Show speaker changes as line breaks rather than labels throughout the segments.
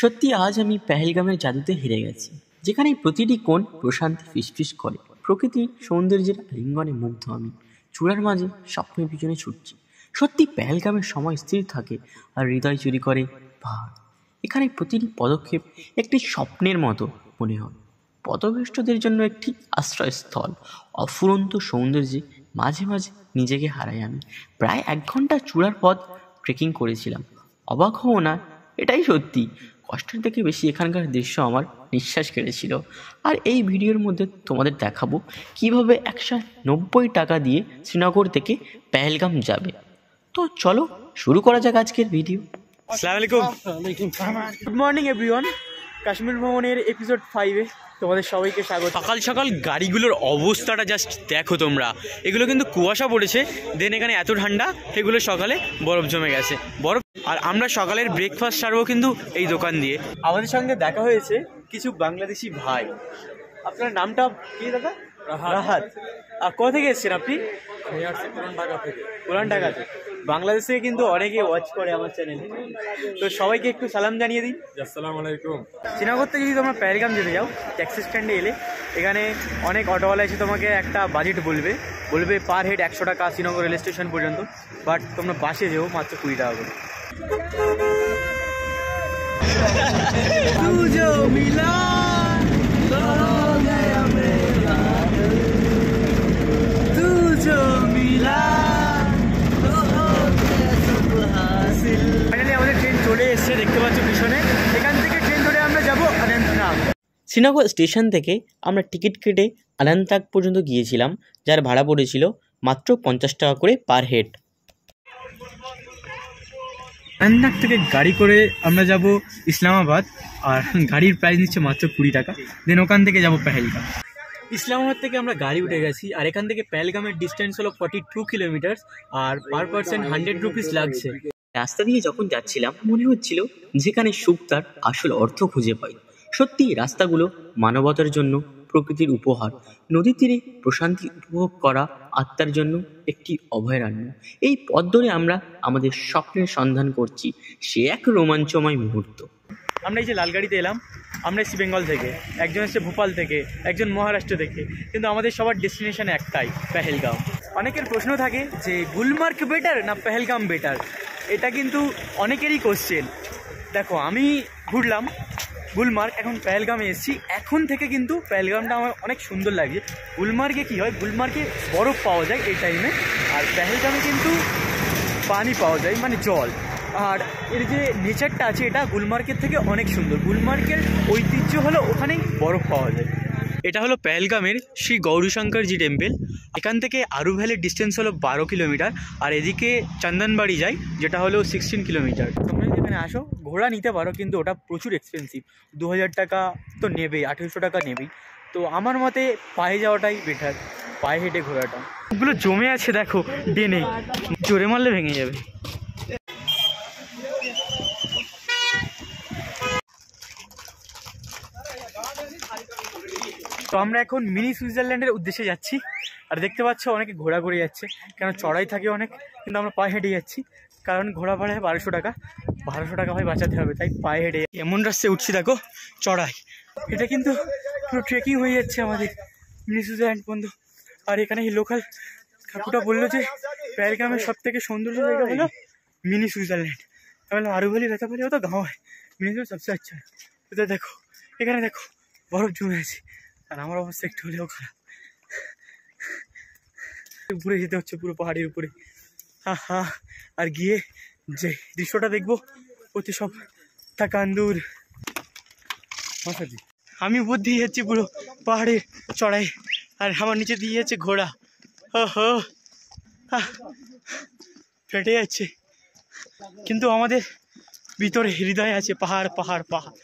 সত্যি আজ আমি পেহেলগামের জাদুতে হেরে গেছি যেখানে প্রতিটি কোণ প্রশান্তি ফিসফিস করে প্রকৃতি সৌন্দর্যের আলিঙ্গনে মুগ্ধ আমি চূড়ার মাঝে স্বপ্নের পিছনে ছুটছি সত্যি পেহেলগামের সময় স্থির থাকে আর হৃদয় চুরি করে পাহাড় এখানে প্রতিটি পদক্ষেপ একটি স্বপ্নের মতো মনে হয় পদভ্রষ্টদের জন্য একটি আশ্রয়স্থল অফুরন্ত সৌন্দর্যে মাঝে মাঝে নিজেকে হারাই আমি প্রায় এক ঘন্টা চূড়ার পথ ট্রেকিং করেছিলাম অবাক হও না এটাই সত্যি কষ্টের থেকে বেশি এখানকার দৃশ্য আমার নিঃশ্বাস কেড়েছিল আর এই ভিডিওর মধ্যে তোমাদের দেখাবো কিভাবে একশো নব্বই টাকা দিয়ে শ্রীনগর থেকে পেহেলগাম যাবে তো চলো শুরু করা যাক আজকের video
good morning everyone Kashmir ভ্রমণের এপিসোড ফাইভে তোমাদের সবাইকে স্বাগত সকাল সকাল গাড়িগুলোর অবস্থাটা জাস্ট দেখো তোমরা এগুলো কিন্তু কুয়াশা পড়েছে দেন এখানে এত ঠান্ডা এগুলো সকালে বরফ জমে গেছে বরফ আর আমরা সকালের ব্রেকফাস্ট সারবো কিন্তু এই দোকান দিয়ে আমাদের সঙ্গে দেখা হয়েছে কিছু বাংলাদেশি ভাই আপনার নামটা কি দাদা রাহাত আর কোথা থেকে এসছেন আপনি পুরান ঢাকা থেকে বাংলাদেশ থেকে কিন্তু অনেকে ওয়াচ করে আমার চ্যানেল তো সবাইকে একটু সালাম জানিয়ে দিই আসসালাম আলাইকুম শ্রীনগর থেকে যদি তোমরা প্যারিগাম যেতে যাও ট্যাক্সি স্ট্যান্ডে এলে এখানে অনেক অটোওয়ালা এসে তোমাকে একটা বাজেট বলবে বলবে পার হেড একশো টাকা শ্রীনগর রেল স্টেশন পর্যন্ত বাট তোমরা বাসে যেও মাত্র কুড়ি টাকা করে এসেছে দেখতে পিছনে ট্রেন আমরা যাব
শ্রীনগর স্টেশন থেকে আমরা টিকিট কেটে অনন্তনাগ পর্যন্ত গিয়েছিলাম যার ভাড়া পড়েছিল মাত্র পঞ্চাশ টাকা করে পার হেড
অনন্তনাগ থেকে গাড়ি করে আমরা যাব ইসলামাবাদ আর গাড়ির প্রাইস নিচ্ছে মাত্র কুড়ি টাকা দেন ওখান থেকে যাব পেহেলগাম ইসলামাবাদ থেকে আমরা গাড়ি উঠে গেছি আর এখান থেকে পেহেলগামের ডিস্টেন্স হলো ফর্টি টু কিলোমিটার আর পার পার্সেন্ট হান্ড্রেড রুপিস লাগছে রাস্তা দিয়ে যখন যাচ্ছিলাম মনে হচ্ছিল যেখানে সুখ তার
আসল অর্থ খুঁজে পাই সত্যি রাস্তাগুলো মানবতার জন্য প্রকৃতির উপহার নদীর তীরে প্রশান্তি উপভোগ করা আত্মার জন্য একটি অভয়ারণ্য এই পথ ধরে আমরা আমাদের স্বপ্নের সন্ধান করছি সে এক রোমাঞ্চময় মুহূর্ত
আমরা এই যে লালগাড়িতে এলাম আমরা এসেছি বেঙ্গল থেকে একজন এসছে ভোপাল থেকে একজন মহারাষ্ট্র থেকে কিন্তু আমাদের সবার ডেস্টিনেশন একটাই পেহেলগাঁও অনেকের প্রশ্ন থাকে যে গুলমার্গ বেটার না পেহেলগাম বেটার এটা কিন্তু অনেকেরই কোশ্চেন দেখো আমি ঘুরলাম গুলমার্গ এখন পেহেলগামে এসেছি এখন থেকে কিন্তু পেহেলগামটা আমার অনেক সুন্দর লাগছে গুলমার্গে কী হয় গুলমার্গে বরফ পাওয়া যায় এই টাইমে আর পেহেলগামে কিন্তু পানি পাওয়া যায় মানে জল আর এর যে নেচারটা আছে এটা গুলমার্গের থেকে অনেক সুন্দর গুলমার্গের ঐতিহ্য হলো ওখানেই বরফ পাওয়া যায় এটা হলো পেহেলগামের শ্রী গৌরীশঙ্করজি টেম্পেল এখান থেকে আরু ভ্যালির ডিস্টেন্স হলো বারো কিলোমিটার আর এদিকে চন্দনবাড়ি যাই যেটা হলো সিক্সটিন কিলোমিটার তোমরা এখানে আসো ঘোড়া নিতে পারো কিন্তু ওটা প্রচুর এক্সপেন্সিভ দু হাজার টাকা তো নেবেই আঠেরোশো টাকা নেবেই তো আমার মতে পায়ে যাওয়াটাই বেটার পায়ে হেঁটে ঘোড়াটা ওগুলো জমে আছে দেখো ডেনে জোরে মারলে ভেঙে যাবে তো আমরা এখন মিনি সুইজারল্যান্ডের উদ্দেশ্যে যাচ্ছি আর দেখতে পাচ্ছ অনেকে ঘোরা ঘুরে যাচ্ছে কেন চড়াই থাকে অনেক কিন্তু আমরা পায়ে হেঁটে যাচ্ছি কারণ ঘোরা ভাড়া বারোশো টাকা বারোশো টাকা ভাই বাঁচাতে হবে তাই পায়ে হেঁটে এমন রাস্তায় উঠছি দেখো চড়াই এটা কিন্তু পুরো ট্রেকিং হয়ে যাচ্ছে আমাদের মিনিসুজা বন্ধু আর এখানে এই লোকাল ঠাকুরটা বললো যে প্যারগ্রামের সব থেকে সৌন্দর্য জায়গা হলো মিনি সুইজারল্যান্ড তাহলে আরু বলি ব্যথা বলি ও তো গাঁও হয় মিনি সুইজ সবচেয়ে আচ্ছা, আচ্ছা। তো দেখো এখানে দেখো বরফ জমে আছে আর আমার অবস্থা একটু হলেও খারাপ ঘুরে যেতে হচ্ছে পুরো পাহাড়ের উপরে হা হা আর গিয়ে যে দৃশ্যটা দেখবো ওতে সব তা কান্দুর মাসাজি আমি বুদ্ধি যাচ্ছি পুরো পাহাড়ে চড়াই আর আমার নিচে দিয়ে যাচ্ছে ঘোড়া ও হো ফেটে যাচ্ছে কিন্তু আমাদের ভিতরে হৃদয় আছে পাহাড় পাহাড় পাহাড়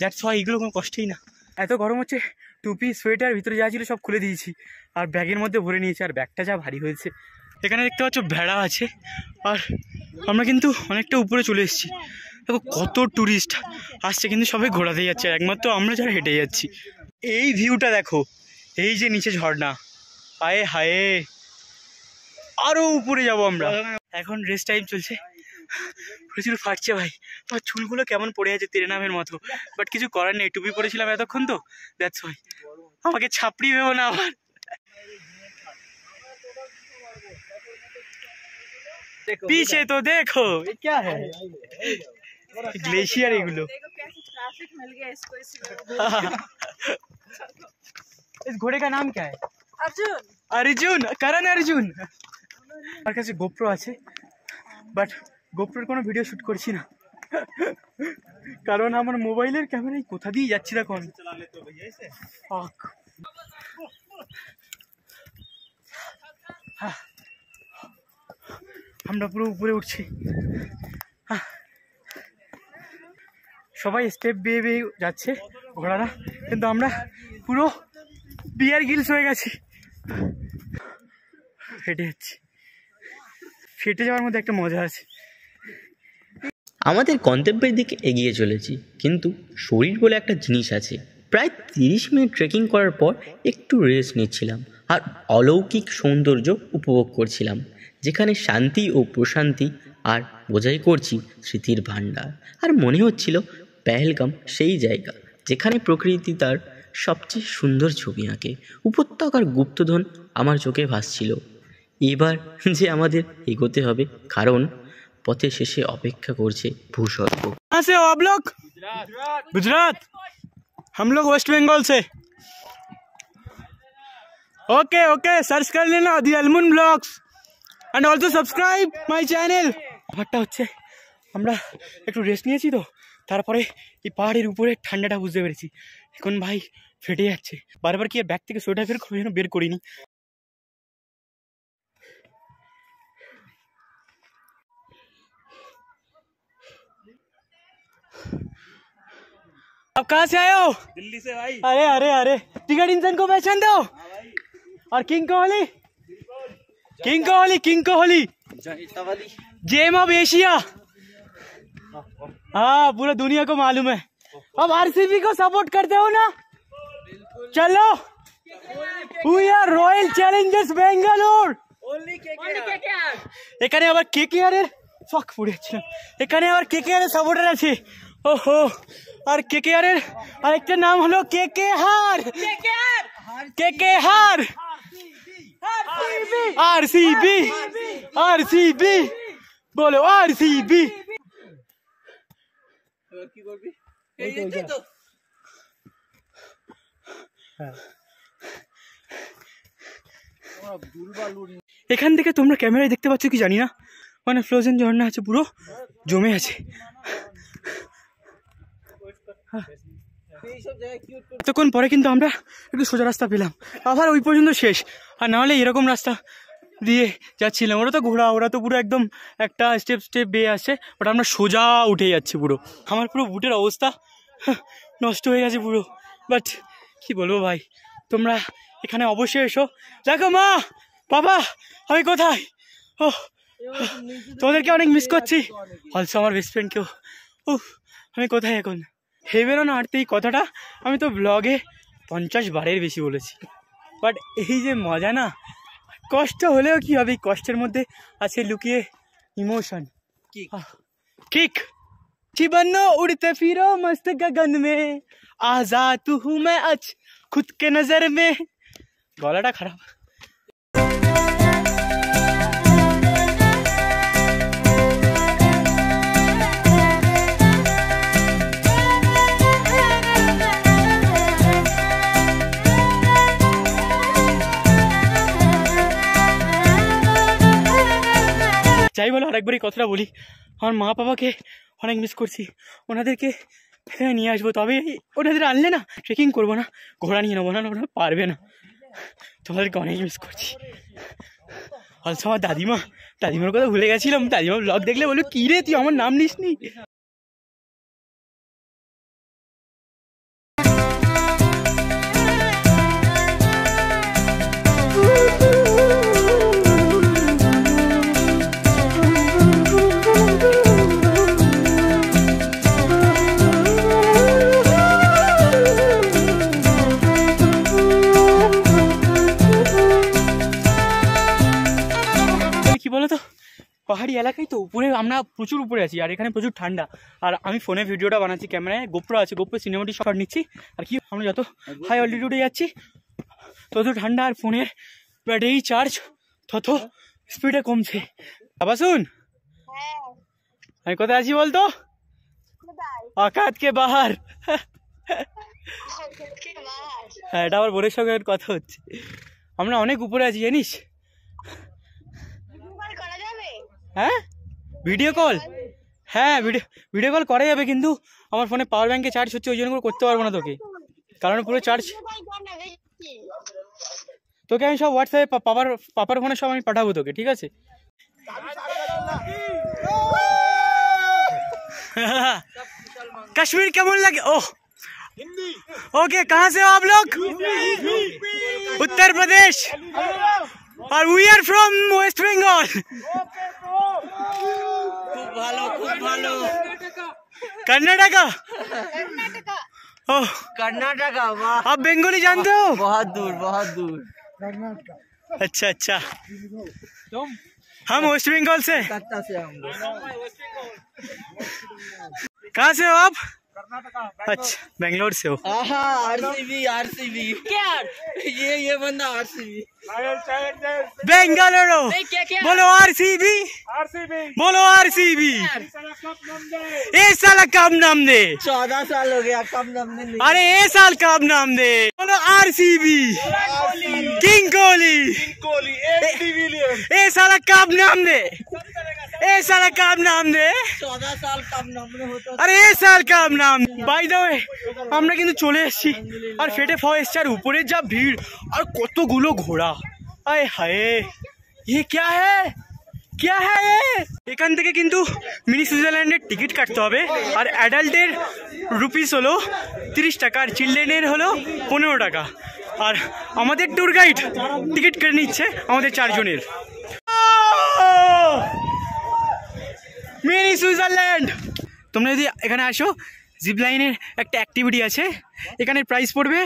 দ্যাটস হয় এগুলো কোনো কষ্টই না এত গরম হচ্ছে টুপি সোয়েটার ভিতরে যা ছিল সব খুলে দিয়েছি আর ব্যাগের মধ্যে ভরে নিয়েছি আর ব্যাগটা যা ভারী হয়েছে এখানে দেখতে পাচ্ছ ভেড়া আছে আর আমরা কিন্তু অনেকটা উপরে চলে এসেছি দেখো কত ট্যুরিস্ট আসছে কিন্তু সবাই ঘোরাতে যাচ্ছে একমাত্র আমরা যারা হেঁটে যাচ্ছি এই ভিউটা দেখো এই যে নিচে ঝর্ণা আয়ে হায়ে আরও উপরে যাব আমরা এখন রেস্ট টাইম চলছে প্রচুর ফাটছে ভাই আমার চুলগুলো কেমন পড়ে আছে নামের মতো বাট কিছু করার নেই টুপি পরেছিলাম এতক্ষণ তো দ্যাটস ভাই আমাকে ছাপড়ি ভেবো না আবার পিছে তো দেখো গ্লেশিয়ার এগুলো ঘোড়ে एगुलो নাম কে অর্জুন কারণ অর্জুন আমার কাছে গোপ্র আছে বাট গোপ্রোর কোনো ভিডিও শুট করছি না কারণ আমার মোবাইলের ক্যামেরাই কোথা দিয়ে যাচ্ছি এখন হ্যাঁ আমরা পুরো উপরে উঠছি সবাই স্টেপ বেয়ে বেয়ে যাচ্ছে ঘোড়ারা কিন্তু আমরা পুরো বিয়ার গিলস হয়ে গেছি ফেটে যাচ্ছি ফেটে যাওয়ার মধ্যে একটা মজা আছে
আমাদের গন্তব্যের দিকে এগিয়ে চলেছি কিন্তু শরীর বলে একটা জিনিস আছে প্রায় তিরিশ মিনিট ট্রেকিং করার পর একটু রেস্ট নিচ্ছিলাম আর অলৌকিক সৌন্দর্য উপভোগ করছিলাম যেখানে শান্তি ও প্রশান্তি আর বোঝাই করছি স্মৃতির ভাণ্ডার আর মনে হচ্ছিল পেহেলগাম সেই জায়গা যেখানে প্রকৃতি তার সবচেয়ে সুন্দর ছবি আঁকে উপত্যকার গুপ্তধন আমার চোখে ভাসছিল এবার যে আমাদের এগোতে হবে কারণ পথে শেষে অপেক্ষা করছে ভূস্বর্গ
সে অবলক গুজরাট हम लोग West Bengal okay okay okay search कर लेना दी and also subscribe my channel ব্যাপারটা হচ্ছে আমরা একটু রেস্ট নিয়েছি তো তারপরে এই পাহাড়ের উপরে ঠান্ডাটা বুঝতে পেরেছি এখন ভাই ফেটে যাচ্ছে বারবার কি আর ব্যাগ থেকে সোয়েটার বের যেন বের করিনি अब कहाँ से आए हो दिल्ली से भाई अरे अरे अरे टिकट इंसान को पहचान दो और king Kohli king Kohli king Kohli gem of Asia हाँ पूरा दुनिया को मालूम है अब आरसीबी को सपोर्ट करते हो ना चलो we are Royal Challengers Bangalore এখানে আবার কে কে আরের ফাক পড়েছিলাম এখানে আবার কে কে সাপোর্টার আছে ওহো আর কে কে আরেকটা নাম হলো কে কে হার কে কে হার RCB RCB বলো RCB এখান থেকে তোমরা ক্যামেরায় দেখতে পাচ্ছ কি জানি না মানে ফ্রোজেন ঝর্ণা আছে পুরো জমে আছে তখন পরে কিন্তু আমরা একটু সোজা রাস্তা পেলাম আবার ওই পর্যন্ত শেষ আর নাহলে এরকম রাস্তা দিয়ে যাচ্ছিলাম ওরা তো ঘোরা ওরা তো পুরো একদম একটা স্টেপ স্টেপ বেয়ে আসে বাট আমরা সোজা উঠে যাচ্ছি পুরো আমার পুরো বুটের অবস্থা নষ্ট হয়ে গেছে পুরো বাট কি বলবো ভাই তোমরা এখানে অবশ্যই এসো দেখো মা বাবা আমি কোথায় ও তোমাদেরকে অনেক মিস করছি অলসো আমার বেস্ট কেউ ও আমি কোথায় এখন হেবেরো না আটতে এই কথাটা আমি তো ব্লগে পঞ্চাশ বারের বেশি বলেছি बाट ये मजा ना कष्ट हम कि कष्टर मध्य आज लुकिए इमोशन ठीक चिबनो उड़ते फिर मस्त गगन में आजा हूँ मैं अच खुद के नजर में गला खराब যাই বলো আরেকবারই কথাটা বলি আমার মা বাবাকে অনেক মিস করছি ওনাদেরকে এখানে নিয়ে আসবো তবে ওনাদের আনলে না ট্রেকিং করবো না ঘোড়া নিয়ে নেবো না ওরা পারবে না তোমাদেরকে অনেক মিস করছি অলসো আচ্ছা, আমার দাদিমা দাদিমার কথা ভুলে গেছিলাম দাদিমা ব্লগ দেখলে বললো কী রে তুই আমার নাম নিস নি এলাকায় তো উপরে আমরা প্রচুর উপরে আছি আর এখানে প্রচুর ঠান্ডা আর আমি ফোনে ভিডিওটা বানাচ্ছি ক্যামেরায় গোপ্রো আছে গোপ্রো সিনেমাটি শট নিচ্ছি আর কি আমরা যত হাই অল্টিটিউডে যাচ্ছি তত ঠান্ডা আর ফোনের ব্যাটারি চার্জ তত স্পিডে কমছে আবার শুন হ্যাঁ। আমি কোথায় আছি বলতো আকাতকে কে বাহার হ্যাঁ এটা আবার বোনের সঙ্গে কথা হচ্ছে আমরা অনেক উপরে আছি জানিস হ্যাঁ ভিডিও কল হ্যাঁ ভিডিও ভিডিও কল করা যাবে কিন্তু আমার ফোনে পাওয়ার ব্যাঙ্কে চার্জ হচ্ছে ওই জন্য করে করতে পারবো না তোকে কারণ পুরো চার্জ তোকে আমি সব হোয়াটসঅ্যাপে পাপার পাপার ফোনে সব আমি পাঠাবো তোকে ঠিক আছে কাশ্মীর কেমন লাগে ও ওকে কাহা সে আপ লোক উত্তর প্রদেশ আর we are from West Bengal খুব कर्नाटका वाह आप बंगाली जानते हो बहुत दूर बहुत दूर अच्छा अच्छा तुम हम वेस्ट बंगाल से कलकत्ता से हम लोग कहाँ से हो आप अच्छा बेंगलोर से हो आरसीबी आरसीबी क्या ये ये बंदा आरसीबी बेंगलोर बोलो आरसीबी आरसीबी बोलो आरसीबी ये साल कब नाम दे चौदह साल हो गया कब नाम दे अरे ये साल कब नाम दे बोलो RCB king Kohli king Kohli ए साल कब नाम दे ए सारा काम नाम আরে এ কাম নাম বাই আমরা কিন্তু চলে এসেছি আর ফেটে ফয় এসছি আর উপরে যা ভিড় আর কতগুলো ঘোড়া আয় হায় এ ক্যা হ্যাঁ ক্যা হ্যাঁ এখান থেকে কিন্তু মিনি সুইজারল্যান্ডের টিকিট কাটতে হবে আর অ্যাডাল্টের রুপিস হলো তিরিশ টাকা আর চিলড্রেনের হলো পনেরো টাকা আর আমাদের ট্যুর গাইড টিকিট কেটে নিচ্ছে আমাদের চারজনের মিনি সুইজারল্যান্ড তোমরা যদি এখানে আসো জিপ লাইনের একটা অ্যাক্টিভিটি আছে এখানে প্রাইস পড়বে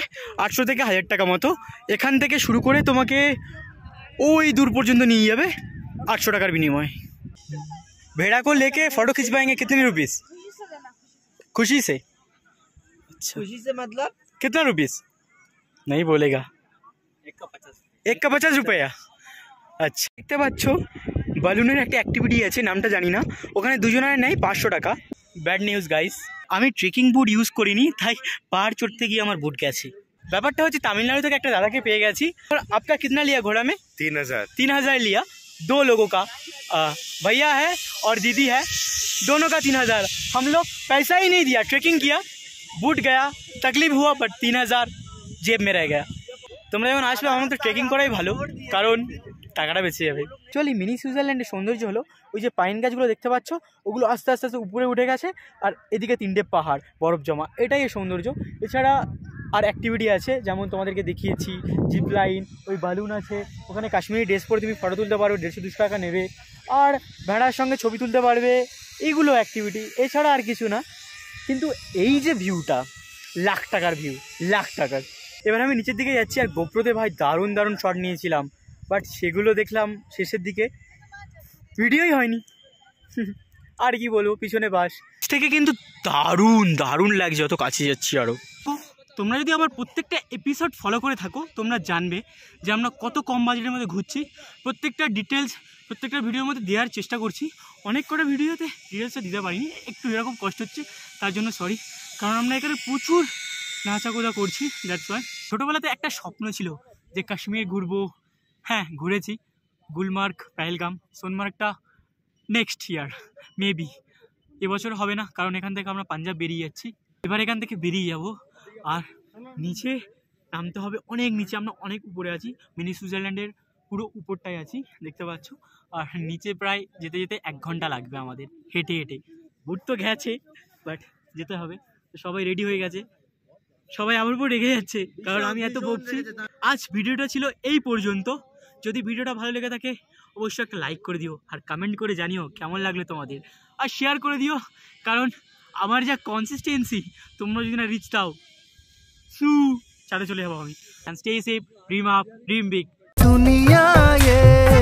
আটশো থেকে হাজার টাকা মতো এখান থেকে শুরু করে তোমাকে ওই দূর পর্যন্ত নিয়ে যাবে আটশো টাকার বিনিময় ভেড়া কো লেকে ফটো খিচ পাएंगे कितने রুপিস खुशी से खुशी से मतलब कितना रुपीस नहीं बोलेगा एक কা पचास রুপিয়া আচ্ছা দেখতে পাচ্ছ बालुनर एक एक्टिविटी आज नाम जानिना वोने दूजे नए पाँचो टाक बैड निूज गाइस हमें ट्रेकिंग बुट यूज करी तई पहाड़ चढ़ते गई हमार बुट गे बेपारे तमिलनाडु एक दादा के पे गे आपका कितना लिया घोड़ा में तीन हज़ार तीन हज़ार लिया दो लोगों का भैया है और दीदी है दोनों का तीन हज़ार हम लोग पैसा ही नहीं दिया ट्रेकिंग किया बुट गया तकलीफ हुआ बट तीन हज़ार जेब में रह गया तुम्हारा आज पर तो हम तो ट्रेकिंग कराई भलो कारण টাকাটা বেঁচে যাবে চলি মিনি সুইজারল্যান্ডের সৌন্দর্য হলো ওই যে পাইন গাছগুলো দেখতে পাচ্ছ ওগুলো আস্তে আস্তে আস্তে উপরে উঠে গেছে আর এদিকে তিনটে পাহাড় বরফ জমা এটাই সৌন্দর্য এছাড়া আর অ্যাক্টিভিটি আছে যেমন তোমাদেরকে দেখিয়েছি জিপ লাইন ওই বালুন আছে ওখানে কাশ্মীরি ড্রেস পরে তুমি ফটো তুলতে পারো দেড়শো দুশো টাকা নেবে আর ভেড়ার সঙ্গে ছবি তুলতে পারবে এইগুলো অ্যাক্টিভিটি এছাড়া আর কিছু না কিন্তু এই যে ভিউটা লাখ টাকার ভিউ লাখ টাকার এবার আমি নিচের দিকে যাচ্ছি আর গোপ্রতে ভাই দারুণ দারুণ শট নিয়েছিলাম বাট সেগুলো দেখলাম শেষের দিকে ভিডিওই হয়নি আর কি বলবো পিছনে বাস থেকে কিন্তু দারুণ দারুণ লাগছে যত কাছে যাচ্ছি আরও তোমরা যদি আমার প্রত্যেকটা এপিসোড ফলো করে থাকো তোমরা জানবে যে আমরা কত কম বাজেটের মধ্যে ঘুরছি প্রত্যেকটা ডিটেলস প্রত্যেকটা ভিডিওর মধ্যে দেওয়ার চেষ্টা করছি অনেক কটা ভিডিওতে ডিটেলসটা দিতে পারিনি একটু এরকম কষ্ট হচ্ছে তার জন্য সরি কারণ আমরা এখানে প্রচুর নাচাকোদা করছি দ্যাটস ওয়াই ছোটোবেলাতে একটা স্বপ্ন ছিল যে কাশ্মীর ঘুরবো হ্যাঁ ঘুরেছি গুলমার্গ পহেলগাম সোনমার্গটা নেক্সট ইয়ার মেবি এবছর হবে না কারণ এখান থেকে আমরা পাঞ্জাব বেরিয়ে যাচ্ছি এবার এখান থেকে বেরিয়ে যাব আর নিচে নামতে হবে অনেক নিচে আমরা অনেক উপরে আছি মিনি সুইজারল্যান্ডের পুরো উপরটাই আছি দেখতে পাচ্ছ আর নিচে প্রায় যেতে যেতে এক ঘন্টা লাগবে আমাদের হেঁটে হেঁটে বুট তো গেছে বাট যেতে হবে তো সবাই রেডি হয়ে গেছে সবাই আমার উপর রেগে যাচ্ছে কারণ আমি এত বলছি আজ ভিডিওটা ছিল এই পর্যন্ত যদি ভিডিওটা ভালো লেগে থাকে অবশ্যই একটা লাইক করে দিও আর কমেন্ট করে জানিও কেমন লাগলো তোমাদের আর শেয়ার করে দিও কারণ আমার যা কনসিস্টেন্সি তোমরা যদি না রিচ দাও সু সাথে চলে যাবো আমি stay safe dream up dream big দুনিয়া